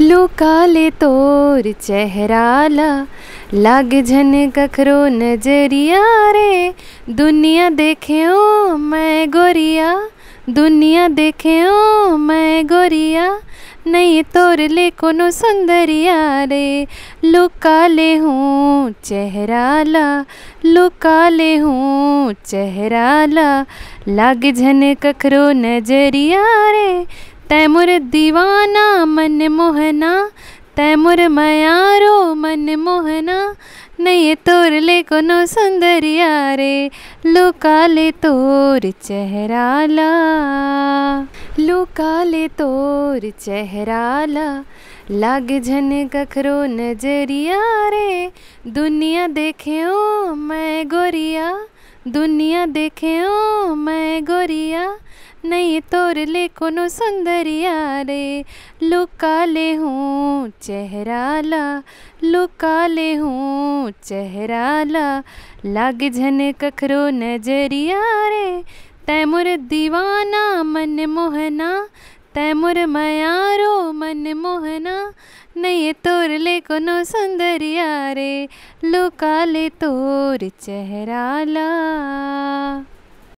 लुकाले तोर चेहरा ला लाग झन कखरो नजरिया रे दुनिया देखे ओ मैं गोरिया दुनिया देखे ओ मैं गोरिया नहीं तोर ले कोनो सुंदरिया रे लुका ले हूँ ला लुका ले हूँ ला लाग झन कखरो नजरिया रे तैमुर दीवाना मन मोहना तैमुर मयारो मन मोहना नहीं तोर ले कोनो सुंदरिया रे लुकाले तोर चेहराला लुकाले तोर ला लाग झन कखरो नजरिया रे दुनिया देखे ओ मैं गोरिया दुनिया देखे ओ मैं गोरिया नहीं तोर ले कोनो सुंदरिया रे लुका ले हूँ चेहरा ला लुका ले हूँ चेहरा ला लग झन कखरो नजरिया रे तैमुर दीवाना मन मोहना तैमुर मयारो मन मोहना नये ले कोनो सुंदरिया रे लुका ले तोर चेहरा ला